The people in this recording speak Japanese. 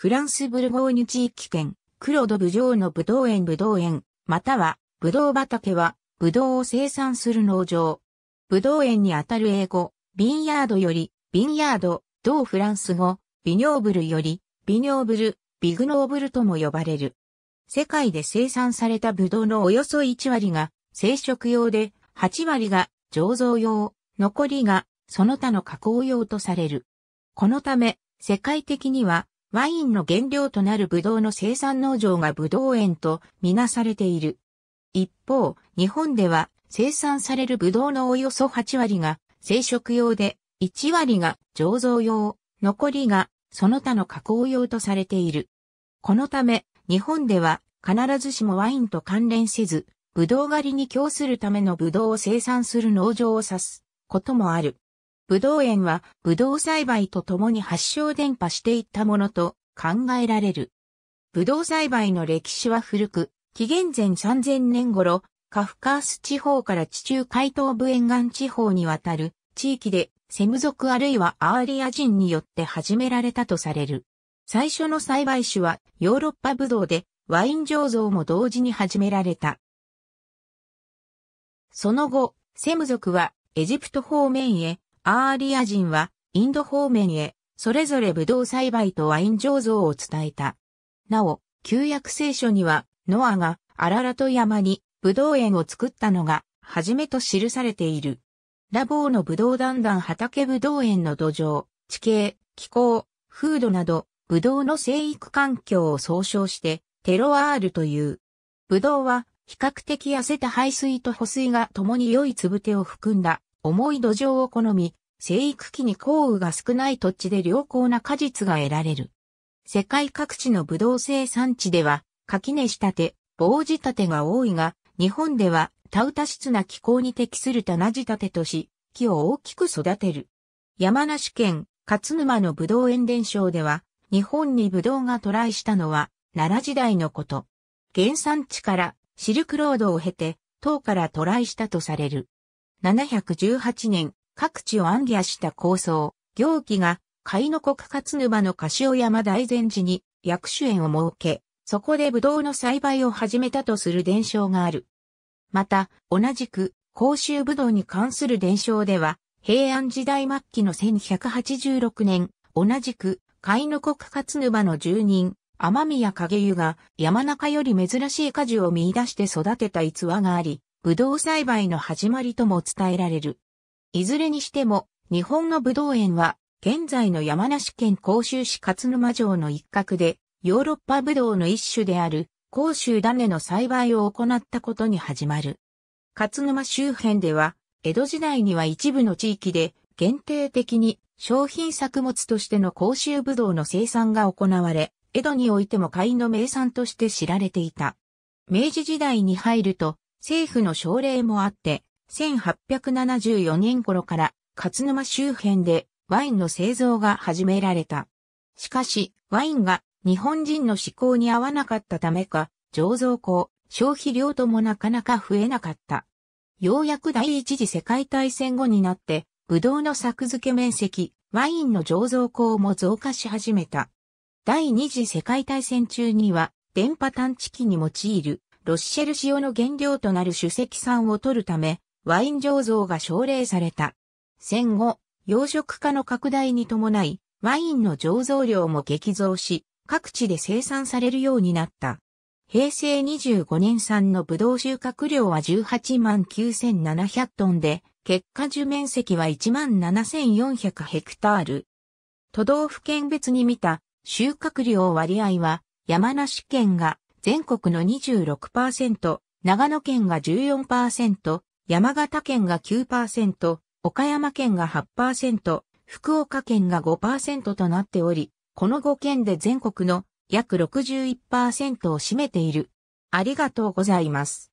フランスブルゴーニュ地域圏、クロドブ城のブドウ園ブドウ園、または、ブドウ畑は、ブドウを生産する農場。ブドウ園にあたる英語、ビンヤードより、ビンヤード、同フランス語、ビニョーブルより、ビニョーブル、ビグノーブルとも呼ばれる。世界で生産されたブドウのおよそ1割が生殖用で、8割が醸造用、残りがその他の加工用とされる。このため、世界的にはワインの原料となるブドウの生産農場がブドウ園とみなされている。一方、日本では生産されるブドウのおよそ8割が生殖用で、1割が醸造用、残りがその他の加工用とされている。このため、日本では必ずしもワインと関連せず、ブドウ狩りに供するためのブドウを生産する農場を指すこともある。ブドウ園は、ブドウ栽培とともに発祥伝播していったものと考えられる。ブドウ栽培の歴史は古く、紀元前3000年頃、カフカース地方から地中海東部沿岸地方にわたる地域でセム族あるいはアーリア人によって始められたとされる。最初の栽培種はヨーロッパブドウでワイン醸造も同時に始められた。その後、セム族はエジプト方面へアーリア人はインド方面へそれぞれブドウ栽培とワイン醸造を伝えた。なお、旧約聖書にはノアがアララト山にブドウ園を作ったのがはじめと記されている。ラボーのブドウ段々畑ブドウ園の土壌、地形、気候、風土など、ブドウの生育環境を総称して、テロワールという。ブドウは、比較的痩せた排水と保水が共に良いつぶてを含んだ重い土壌を好み、生育期に降雨が少ない土地で良好な果実が得られる。世界各地のブドウ生産地では、垣根仕立て、棒仕立てが多いが、日本では、タウタ質な気候に適する棚仕立てとし、木を大きく育てる。山梨県勝沼のブドウ園伝承では、日本にブドウが渡来したのは、奈良時代のこと。原産地からシルクロードを経て、唐から渡来したとされる。718年、各地を暗夜した構想、行基が、海の国勝沼の柏山大善寺に薬種園を設け、そこで葡萄の栽培を始めたとする伝承がある。また、同じく、甲州葡萄に関する伝承では、平安時代末期の1186年、同じく、海の国勝沼の住人、天宮影湯が山中より珍しい果樹を見出して育てた逸話があり、ブドウ栽培の始まりとも伝えられる。いずれにしても、日本のブドウ園は、現在の山梨県甲州市勝沼城の一角で、ヨーロッパブドウの一種である、甲州種の栽培を行ったことに始まる。勝沼周辺では、江戸時代には一部の地域で、限定的に商品作物としての甲州ぶどうの生産が行われ、江戸においても貝の名産として知られていた。明治時代に入ると、政府の奨励もあって、1874年頃から勝沼周辺でワインの製造が始められた。しかし、ワインが日本人の思考に合わなかったためか、醸造工、消費量ともなかなか増えなかった。ようやく第一次世界大戦後になって、ブドウの作付け面積、ワインの醸造工も増加し始めた。第二次世界大戦中には、電波探知機に用いるロッシェル塩の原料となる主石酸を取るため、ワイン醸造が奨励された。戦後、養殖化の拡大に伴い、ワインの醸造量も激増し、各地で生産されるようになった。平成25年産のブドウ収穫量は18万9700トンで、結果樹面積は1万7400ヘクタール。都道府県別に見た収穫量割合は山梨県が全国の26%、長野県が14%、山形県が9%、岡山県が8%、福岡県が5%となっており、この5県で全国の約61%を占めている。ありがとうございます。